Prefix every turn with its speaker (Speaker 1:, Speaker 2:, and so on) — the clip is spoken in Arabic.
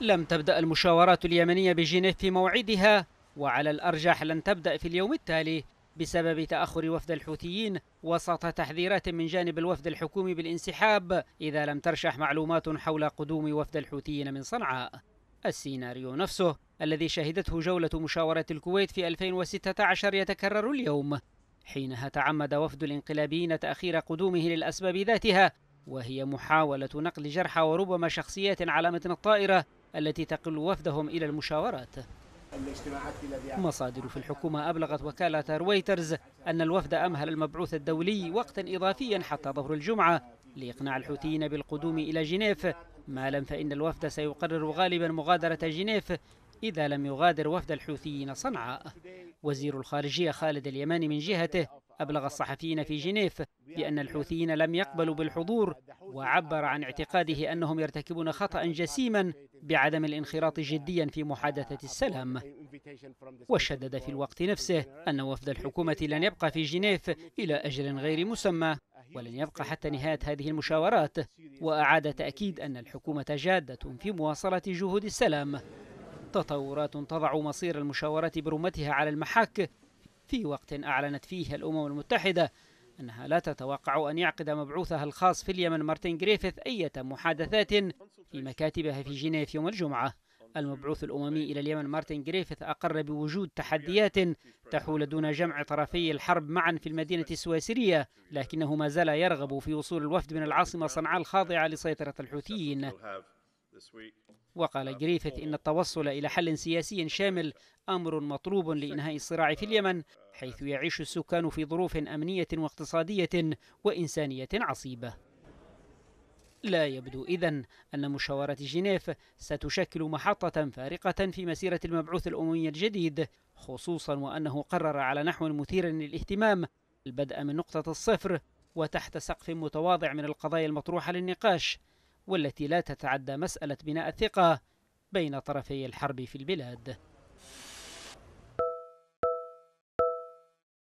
Speaker 1: لم تبدأ المشاورات اليمنية بجنيف في موعدها وعلى الأرجح لن تبدأ في اليوم التالي بسبب تأخر وفد الحوثيين وسط تحذيرات من جانب الوفد الحكومي بالانسحاب إذا لم ترشح معلومات حول قدوم وفد الحوثيين من صنعاء السيناريو نفسه الذي شهدته جولة مشاورة الكويت في 2016 يتكرر اليوم حينها تعمد وفد الانقلابيين تأخير قدومه للأسباب ذاتها وهي محاولة نقل جرحى وربما شخصيات على متن الطائرة التي تقل وفدهم إلى المشاورات مصادر في الحكومة أبلغت وكالة رويترز أن الوفد أمهل المبعوث الدولي وقتا إضافيا حتى ظهر الجمعة لإقناع الحوثيين بالقدوم إلى جنيف ما لم فإن الوفد سيقرر غالبا مغادرة جنيف إذا لم يغادر وفد الحوثيين صنعاء وزير الخارجية خالد اليماني من جهته أبلغ الصحفيين في جنيف بأن الحوثيين لم يقبلوا بالحضور وعبر عن اعتقاده أنهم يرتكبون خطأ جسيما بعدم الانخراط جديا في محادثة السلام وشدد في الوقت نفسه أن وفد الحكومة لن يبقى في جنيف إلى أجل غير مسمى ولن يبقى حتى نهاية هذه المشاورات وأعاد تأكيد أن الحكومة جادة في مواصلة جهود السلام تطورات تضع مصير المشاورات برمتها على المحك في وقت أعلنت فيه الأمم المتحدة أنها لا تتوقع أن يعقد مبعوثها الخاص في اليمن مارتن جريفيث أية محادثات في مكاتبها في جنيف يوم الجمعة المبعوث الأممي إلى اليمن مارتن جريفيث أقر بوجود تحديات تحول دون جمع طرفي الحرب معا في المدينة السويسرية لكنه ما زال يرغب في وصول الوفد من العاصمة صنعاء الخاضعة لسيطرة الحوثيين وقال جريفيث إن التوصل إلى حل سياسي شامل أمر مطلوب لإنهاء الصراع في اليمن حيث يعيش السكان في ظروف أمنية واقتصادية وإنسانية عصيبة لا يبدو إذن أن مشاورة جنيف ستشكل محطة فارقة في مسيرة المبعوث الأممي الجديد خصوصا وأنه قرر على نحو مثير للاهتمام البدء من نقطة الصفر وتحت سقف متواضع من القضايا المطروحة للنقاش والتي لا تتعدى مسألة بناء الثقة بين طرفي الحرب في البلاد